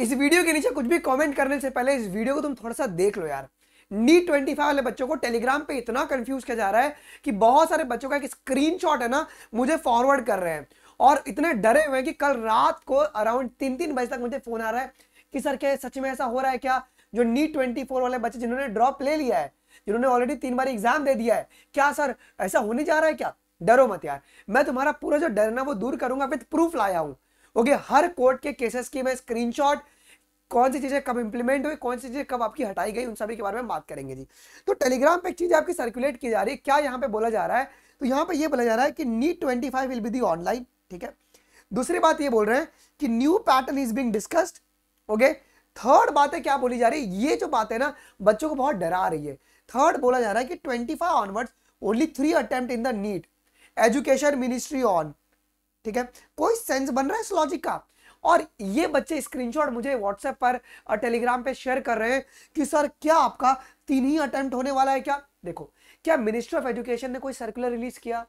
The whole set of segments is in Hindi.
इस वीडियो के नीचे कुछ भी कमेंट करने से पहले इस वीडियो को तुम थोड़ा सा देख लो यार नीट ट्वेंटी फाइव वाले बच्चों को टेलीग्राम पे इतना कंफ्यूज किया जा रहा है कि बहुत सारे बच्चों का एक स्क्रीनशॉट है ना मुझे फॉरवर्ड कर रहे हैं और इतने डरे हुए हैं कि कल रात को अराउंड तीन तीन बजे तक मुझे फोन आ रहा है कि सर क्या सच में ऐसा हो रहा है क्या जो नीट ट्वेंटी फोर वाले बच्चे जिन्होंने ड्रॉप ले लिया है जिन्होंने ऑलरेडी तीन बार एग्जाम दे दिया है क्या सर ऐसा होने जा रहा है क्या डरो मत यार मैं तुम्हारा पूरा जो डर ना वो दूर करूंगा विद प्रूफ लाया हूं ओके हर कोर्ट के केसेस की मैं स्क्रीनशॉट कौन सी चीज़ें कब इंप्लीमेंट हुई कौन सी चीज़ें कब आपकी हटाई गई उन सभी के बारे में बात करेंगे जी तो टेलीग्राम पे एक चीज़ आपकी सर्कुलेट की जा रही है क्या यहाँ पे बोला जा रहा है तो यहाँ पे ये बोला जा रहा है कि NEET twenty five will be the online ठीक है दूसरी बात ये बोल रहे हैं कि new pattern is being discussed okay third बात है क्या बोली जा रही है ये जो बात है ना बच्चों को बहुत डरा रही है थर्ड बोला जा रहा है कि twenty five onwards only three attempt in the NEET education ministry on ठीक है कोई सेंस बन रहा है इस लॉजिक का और ये बच्चे स्क्रीनशॉट मुझे व्हाट्सएप पर टेलीग्राम पे शेयर कर रहे हैं कि सर क्या आपका तीन ही अटेम्प्ट होने वाला है क्या देखो क्या मिनिस्टर ऑफ एजुकेशन ने कोई सर्कुलर रिलीज किया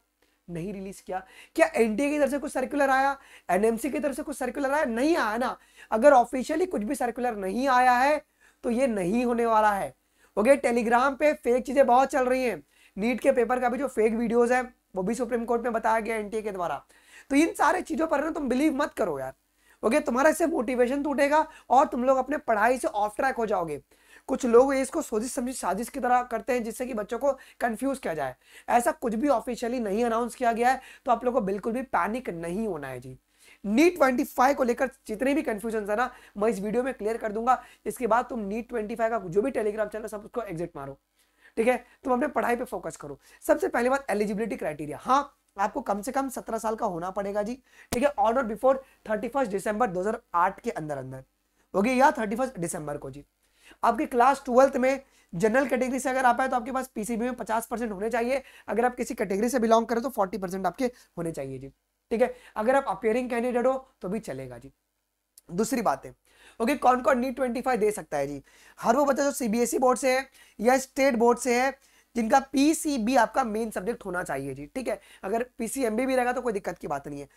नहीं रिलीज किया क्या एनडीए की तरफ से कुछ सर्कुलर आया एनएमसी की तरफ से कुछ सर्कुलर आया नहीं आया ना अगर ऑफिशियली कुछ भी सर्कुलर नहीं आया है तो ये नहीं होने वाला है ओके टेलीग्राम पे फेक चीजें बहुत चल रही हैं नीट के पेपर का भी जो फेक वीडियोज है वो भी सुप्रीम कोर्ट में बताया गया एनटीए के द्वारा तो इन सारे चीज़ों पर ना तुम बिलीव मत करो यार ओके तुम्हारा इससे मोटिवेशन टूटेगा और तुम लोग अपने पढ़ाई से ऑफ ट्रैक हो जाओगे कुछ लोग इसको सोजिश समझी साजिश की तरह करते हैं जिससे कि बच्चों को कंफ्यूज किया जाए ऐसा कुछ भी ऑफिशियली नहीं अनाउंस किया गया है तो आप लोगों को बिल्कुल भी पैनिक नहीं होना है जी नीट ट्वेंटी फाइव को लेकर जितने भी कंफ्यूजन है ना मैं इस वीडियो में क्लियर कर दूंगा इसके बाद तुम नीट ट्वेंटी फाइव का जो भी टेलीग्राम चैनल सब उसको एग्जिट मारो ठीक है तुम अपने पढ़ाई पे फोकस करो सबसे पहली बात एलिजिबिलिटी क्राइटेरिया हाँ आपको कम से कम सत्रह साल का होना पड़ेगा जी ठीक है ऑर्डर बिफोर थर्टी फर्स्ट दिसंबर दो हजार आठ के अंदर अंदर ओके या थर्टी फर्स्ट दिसंबर को जी आपके क्लास ट्वेल्थ में जनरल कैटेगरी से अगर आप आए तो आपके पास पीसीबी में पचास परसेंट होने चाहिए अगर आप किसी कैटेगरी से बिलोंग करें तो फोर्टी परसेंट आपके होने चाहिए जी ठीक है अगर आप अपियरिंग कैंडिडेट हो तो भी चलेगा जी दूसरी बात है ओके कौन कौन नीट ट्वेंटी फाइव दे सकता है जी हर वो बच्चा जो सीबीएसई बोर्ड e से है या स्टेट बोर्ड से है जिनका पीसीबी आपका मेन सब्जेक्ट होना चाहिए जी ठीक है अगर पीसीएमबी भी रहेगा तो कोई दिक्कत की बात नहीं है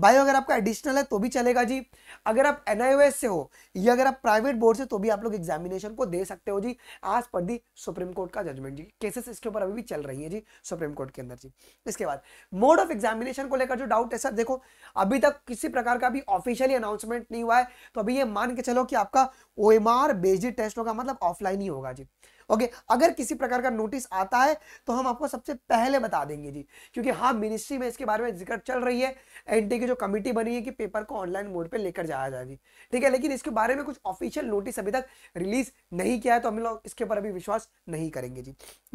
बायो अगर आपका एडिशनल है तो भी चलेगा जी अगर आप एनआईओएस से हो या अगर आप प्राइवेट बोर्ड से तो भी आप लोग एग्जामिनेशन को दे सकते हो जी आज पर दी सुप्रीम कोर्ट का जजमेंट जी केसेस इसके ऊपर अभी भी चल रही है जी सुप्रीम कोर्ट के अंदर जी इसके बाद मोड ऑफ एग्जामिनेशन को लेकर जो डाउट है सर देखो अभी तक किसी प्रकार का भी ऑफिशियली अनाउंसमेंट नहीं हुआ है तो अभी ये मान के चलो कि आपका ओ एम बेस्ड टेस्ट होगा मतलब ऑफलाइन ही होगा जी ओके अगर किसी प्रकार का नोटिस आता है तो हम आपको सबसे पहले बता देंगे जी क्योंकि हाँ मिनिस्ट्री में इसके बारे में जिक्र चल रही है एनटी की जो कमेटी बनी है कि पेपर को ऑनलाइन मोड पर लेकर जाया जाए जी ठीक है लेकिन इसके बारे में कुछ ऑफिशियल नोटिस अभी तक रिलीज नहीं किया है तो हम लोग इसके ऊपर अभी विश्वास नहीं करेंगे जी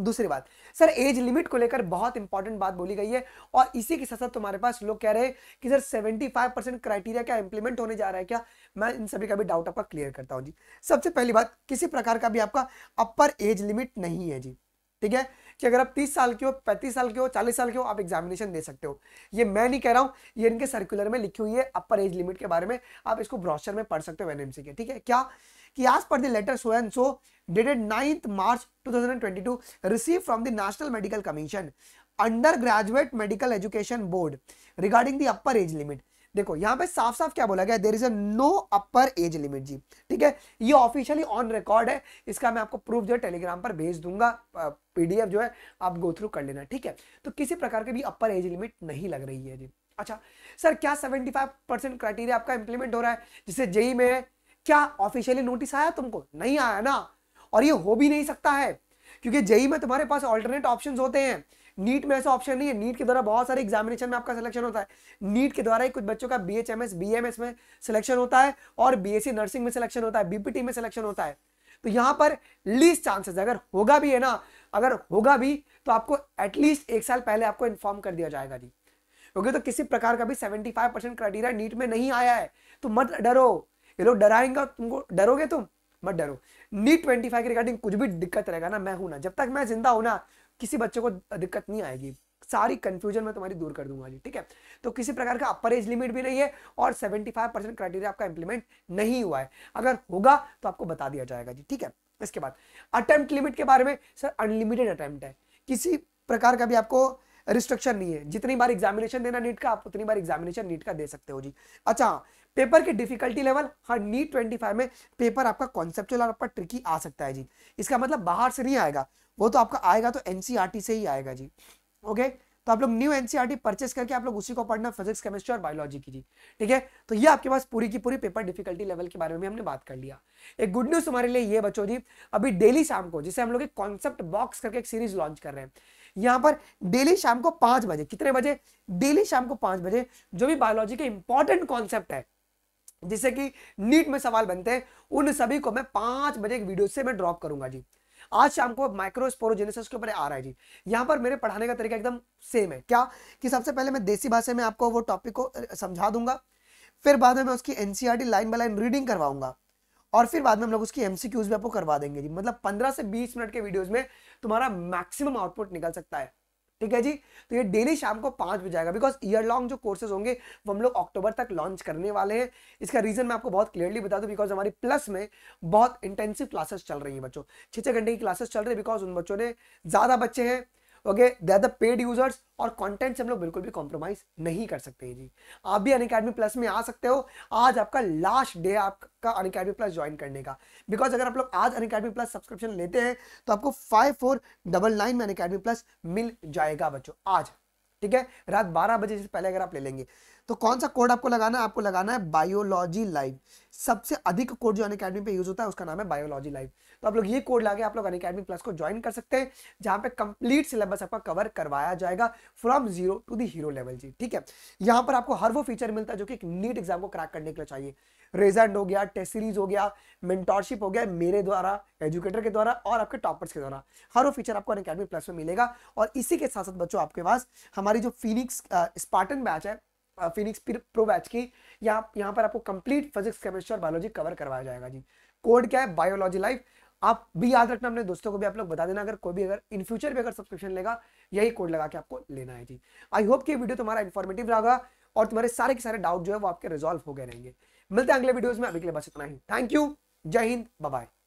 दूसरी बात सर एज लिमिट को लेकर बहुत इंपॉर्टेंट बात बोली गई है और इसी के साथ साथ तुम्हारे पास लोग कह रहे हैं कि सर सेवेंटी क्राइटेरिया क्या इंप्लीमेंट होने जा रहा है क्या मैं इन सभी का भी डाउट आपका क्लियर करता हूँ जी सबसे पहली बात किसी प्रकार का भी आपका अपर एज लिमिट नहीं है जी ठीक है कि अगर आप 30 साल के हो 35 साल के हो 40 साल के हो आप एग्जामिनेशन दे सकते हो ये मैं नहीं कह रहा हूँ ये इनके सर्कुलर में लिखी हुई है अपर एज लिमिट के बारे में आप इसको ब्रॉशर में पढ़ सकते हो एन के ठीक है क्या कि आज पर letter so and so dated ninth March 2022 receive from the national medical commission undergraduate medical education board regarding the upper age limit देखो यहां पे साफ साफ क्या बोला गया there is no upper age limit जी ठीक है ये ऑफिशियली ऑन रिकॉर्ड है इसका मैं आपको प्रूफ जो है टेलीग्राम पर भेज दूंगा पीडीएफ जो है आप गो थ्रू कर लेना ठीक है तो किसी प्रकार की भी अपर एज लिमिट नहीं लग रही है जी अच्छा सर क्या 75 परसेंट क्राइटेरिया आपका इंप्लीमेंट हो रहा है जिसे जेई में क्या ऑफिशियली नोटिस आया तुमको नहीं आया ना और ये हो भी नहीं सकता है क्योंकि जेई में तुम्हारे पास ऑल्टरनेट ऑप्शन होते हैं नीट में ऐसा ऑप्शन नहीं है नीट के द्वारा बहुत सारे एग्जामिनेशन में आपका सिलेक्शन होता है नीट के द्वारा ही कुछ बच्चों का बीएचएमएस बीएमएस में सिलेक्शन होता है और बीएससी नर्सिंग में सिलेक्शन होता है बीपीटी में सिलेक्शन होता है तो यहाँ पर लीस्ट चांसेस अगर होगा भी है ना अगर होगा भी तो आपको एटलीस्ट एक साल पहले आपको इन्फॉर्म कर दिया जाएगा जी क्योंकि तो किसी प्रकार का भी सेवेंटी क्राइटेरिया नीट में नहीं आया है तो मत डरो ये लोग डराएंगे तुमको डरोगे तुम मत डरो नीट ट्वेंटी फाइव के रिगार्डिंग कुछ भी दिक्कत रहेगा ना मैं हूं ना जब तक मैं जिंदा हूं ना किसी बच्चे को दिक्कत नहीं आएगी सारी कंफ्यूजन मैं तुम्हारी दूर कर दूंगा जी ठीक है तो किसी प्रकार का अपर एज लिमिट भी नहीं है और 75 परसेंट क्राइटेरिया आपका इंप्लीमेंट नहीं हुआ है अगर होगा तो आपको बता दिया जाएगा जी ठीक है इसके बाद अटेम्प्ट लिमिट के बारे में सर अनलिमिटेड अटेम्प्ट है किसी प्रकार का भी आपको रिस्ट्रिक्शन नहीं है जितनी बार एग्जामिनेशन देना नीट का आप उतनी बार एग्जामिनेशन नीट का दे सकते हो जी अच्छा पेपर की डिफिकल्टी लेवल हाँ नीट ट्वेंटी फाइव में पेपर आपका कॉन्सेप्चुअल और आपका ट्रिकी आ सकता है जी इसका मतलब बाहर से नहीं आएगा वो तो आपका आएगा तो एनसीआरटी e से ही आएगा जी ओके तो आप लोग न्यू एनसीआरटी परचेस करके आप लोग उसी को पढ़ना फिजिक्स केमिस्ट्री और बायोलॉजी की जी ठीक है तो ये आपके पास पूरी की पूरी पेपर डिफिकल्टी लेवल के बारे में हमने बात कर लिया एक गुड न्यूज हमारे लिए ये बच्चों जी अभी डेली शाम को जिसे हम लोग एक कॉन्सेप्ट बॉक्स करके एक सीरीज लॉन्च कर रहे हैं यहाँ पर डेली शाम को पांच बजे कितने बजे डेली शाम को पांच बजे जो भी बायोलॉजी के इंपॉर्टेंट कॉन्सेप्ट है जिससे कि नीट में सवाल बनते हैं उन सभी को मैं पांच बजे एक वीडियो से मैं ड्रॉप करूंगा जी आज शाम को माइक्रोस्पोरोजेनेसिस के ऊपर आ रहा है जी यहाँ पर मेरे पढ़ाने का तरीका एकदम सेम है क्या कि सबसे पहले मैं देसी भाषा में आपको वो टॉपिक को समझा दूंगा फिर बाद में मैं उसकी NCERT line by line reading करवाऊंगा और फिर बाद में हम लोग उसकी एमसीक्यूज भी आपको करवा देंगे जी मतलब 15 से 20 मिनट के वीडियोस में तुम्हारा मैक्सिमम आउटपुट निकल सकता है ठीक है जी तो ये डेली शाम को पांच बजे आएगा बिकॉज ईयर लॉन्ग जो कोर्सेज होंगे वो हम लोग अक्टूबर तक लॉन्च करने वाले हैं इसका रीज़न मैं आपको बहुत क्लियरली बता दूं बिकॉज हमारी प्लस में बहुत इंटेंसिव क्लासेस चल रही हैं बच्चों छह छह घंटे की क्लासेस चल रही है बिकॉज उन बच्चों ने ज़्यादा बच्चे हैं okay they are the paid users और कंटेंट से हम लोग बिल्कुल भी कॉम्प्रोमाइज नहीं कर सकते हैं जी आप भी अनकेडमी प्लस में आ सकते हो आज आपका लास्ट डे आपका अन अकेडमी प्लस ज्वाइन करने का बिकॉज अगर आप लोग आज अनकेडमी प्लस सब्सक्रिप्शन लेते हैं तो आपको फाइव फोर डबल नाइन में अनकेडमी प्लस मिल जाएगा बच्चों आज ठीक है रात बारह बजे से पहले अगर आप ले लेंगे तो कौन सा कोड आपको लगाना है आपको लगाना है बायोलॉजी लाइव सबसे अधिक कोड जो अनकेडमी पे यूज होता है उसका नाम है बायोलॉजी लाइव तो आप लोग ये कोड लागे आप लोग अनकेडमी प्लस को ज्वाइन कर सकते हैं जहां पे कंप्लीट सिलेबस आपका कवर करवाया जाएगा from zero to the hero level जी ठीक है यहां पर आपको हर वो फीचर मिलता है जो कि एक नीट एग्जाम को क्रैक करने के लिए चाहिए रेजेंड हो गया टेस्ट सीरीज हो गया मेंटोरशिप हो गया मेरे द्वारा एजुकेटर के द्वारा और आपके टॉपर्स के द्वारा हर वो फीचर आपको अन प्लस में मिलेगा और इसी के साथ साथ बच्चों आपके पास हमारी जो फिनिक्स स्पार्टन बैच है फिनिक्स प्रो बैच की यहाँ यहाँ पर आपको कंप्लीट फिजिक्स केमिस्ट्री और बायोलॉजी कवर करवाया जाएगा जी कोड क्या है बायोलॉजी लाइफ आप भी याद रखना अपने दोस्तों को भी आप लोग बता देना अगर कोई भी अगर इन फ्यूचर भी अगर सब्सक्रिप्शन लेगा यही कोड लगा के आपको लेना है जी आई होप कि वीडियो तुम्हारा इन्फॉर्मेटिव रहेगा और तुम्हारे सारे के सारे डाउट जो है वो आपके रिजॉल्व हो गए रहेंगे मिलते हैं अगले वीडियोज में अभी के लिए बस इतना ही थैंक यू जय हिंद बाय